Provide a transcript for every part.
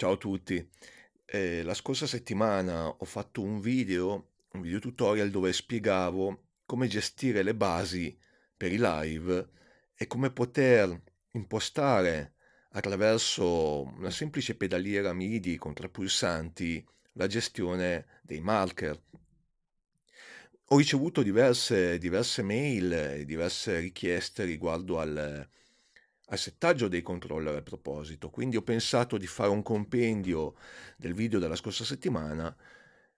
Ciao a tutti. Eh, la scorsa settimana ho fatto un video, un video tutorial dove spiegavo come gestire le basi per i live e come poter impostare attraverso una semplice pedaliera MIDI con tre pulsanti la gestione dei marker. Ho ricevuto diverse, diverse mail e diverse richieste riguardo al, al settaggio dei controller a proposito, quindi ho pensato di fare un compendio del video della scorsa settimana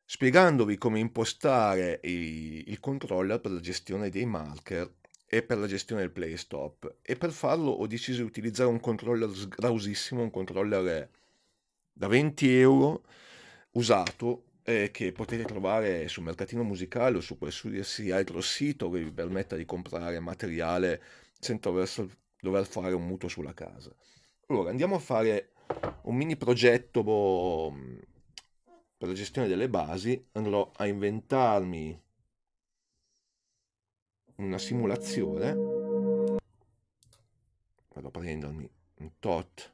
spiegandovi come impostare i, il controller per la gestione dei marker e per la gestione del play stop e per farlo ho deciso di utilizzare un controller sgrausissimo, un controller eh, da 20 euro usato eh, che potete trovare sul mercatino musicale o su qualsiasi altro sito che vi permetta di comprare materiale senza dover dover fare un mutuo sulla casa. Allora andiamo a fare un mini progetto boh, per la gestione delle basi, andrò a inventarmi una simulazione, vado a prendermi un tot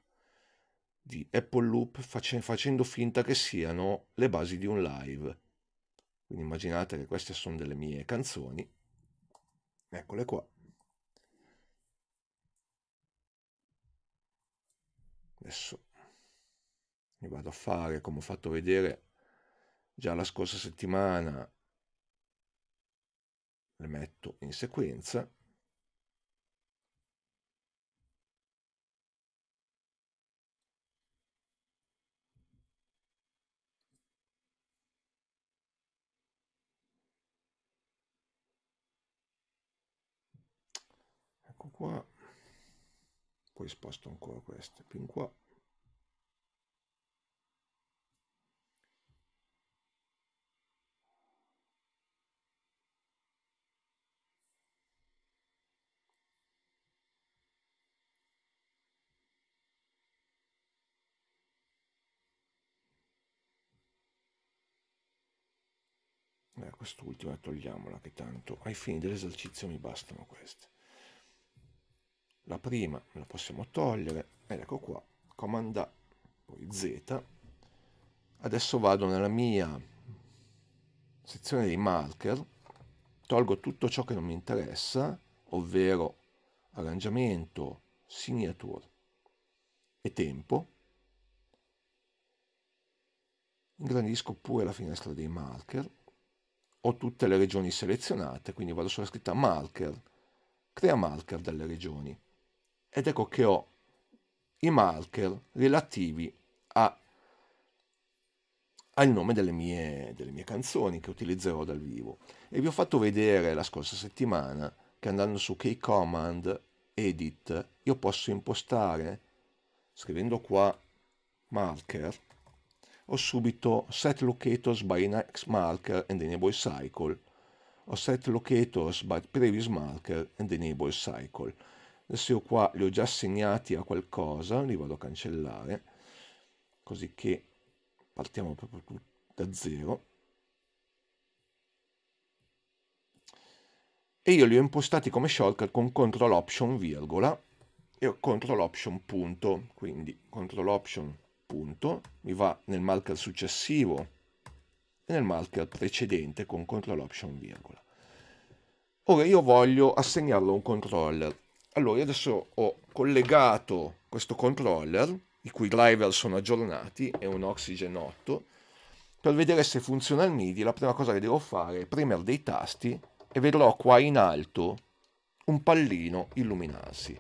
di Apple Loop face facendo finta che siano le basi di un live. Quindi immaginate che queste sono delle mie canzoni, eccole qua. adesso mi vado a fare come ho fatto vedere già la scorsa settimana le metto in sequenza ecco qua poi sposto ancora queste fin qua Eh, quest'ultima togliamola che tanto ai fini dell'esercizio mi bastano queste la prima la possiamo togliere ed ecco qua comanda poi z adesso vado nella mia sezione dei marker tolgo tutto ciò che non mi interessa ovvero arrangiamento signature e tempo ingrandisco pure la finestra dei marker ho tutte le regioni selezionate quindi vado sulla scritta marker crea marker delle regioni ed ecco che ho i marker relativi a, al nome delle mie, delle mie canzoni che utilizzerò dal vivo e vi ho fatto vedere la scorsa settimana che andando su Key Command Edit io posso impostare scrivendo qua marker ho subito set locators by next marker and enable cycle ho set locators by previous marker and enable cycle Adesso io qua li ho già assegnati a qualcosa, li vado a cancellare, così che partiamo proprio da zero. E io li ho impostati come shortcut con CTRL OPTION virgola e CTRL OPTION punto, quindi CTRL OPTION punto, mi va nel marker successivo e nel marker precedente con CTRL OPTION virgola. Ora io voglio assegnarlo a un controller allora, io adesso ho collegato questo controller, i cui driver sono aggiornati, è un Oxygen 8, per vedere se funziona il MIDI, la prima cosa che devo fare è premere dei tasti e vedrò qua in alto un pallino illuminarsi.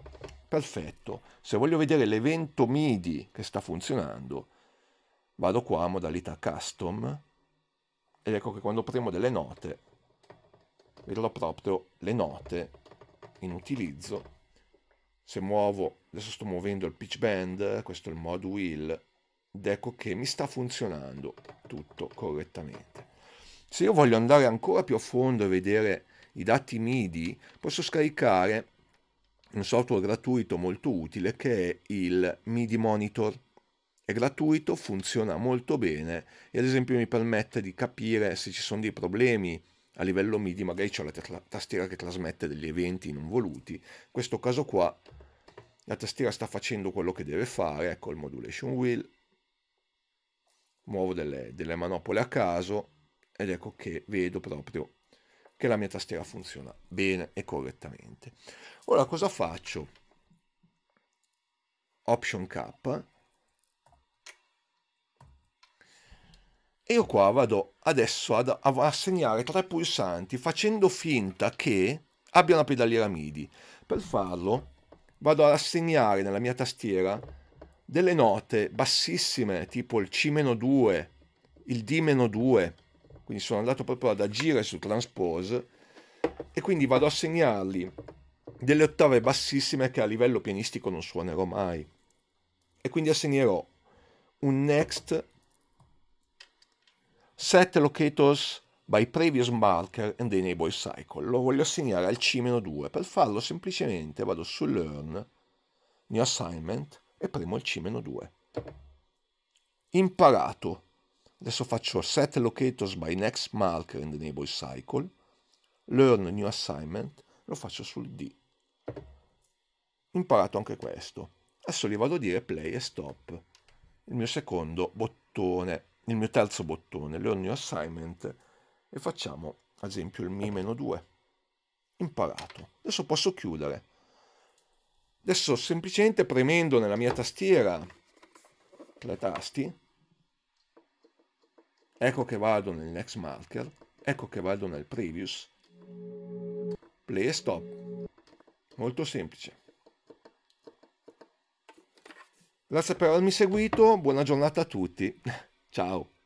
Perfetto. Se voglio vedere l'evento MIDI che sta funzionando, vado qua a modalità custom ed ecco che quando premo delle note vedrò proprio le note in utilizzo se muovo, adesso sto muovendo il pitch band, questo è il mod wheel, ed ecco che mi sta funzionando tutto correttamente. Se io voglio andare ancora più a fondo e vedere i dati MIDI, posso scaricare un software gratuito molto utile che è il MIDI Monitor. È gratuito, funziona molto bene e ad esempio mi permette di capire se ci sono dei problemi a livello MIDI, magari c'è la tastiera che trasmette degli eventi non voluti. In questo caso qua la tastiera sta facendo quello che deve fare, ecco il modulation wheel, muovo delle, delle manopole a caso ed ecco che vedo proprio che la mia tastiera funziona bene e correttamente. Ora cosa faccio? Option K e io qua vado adesso ad, ad assegnare tre pulsanti facendo finta che abbia una pedaliera MIDI. Per farlo vado ad assegnare nella mia tastiera delle note bassissime, tipo il C-2, il D-2, quindi sono andato proprio ad agire su transpose e quindi vado a segnargli delle ottave bassissime che a livello pianistico non suonerò mai. E quindi assegnerò un next set locators by previous marker and enable cycle. Lo voglio assegnare al c 2. Per farlo semplicemente vado su Learn, New Assignment e premo il c 2. Imparato. Adesso faccio set locators by next marker and enable cycle. Learn new assignment. Lo faccio sul D. Imparato anche questo. Adesso gli vado a dire play e stop. Il mio secondo bottone, il mio terzo bottone, learn new assignment e facciamo ad esempio il Mi-2 imparato adesso posso chiudere adesso semplicemente premendo nella mia tastiera tre tasti ecco che vado nel next marker ecco che vado nel previous play e stop molto semplice grazie per avermi seguito buona giornata a tutti ciao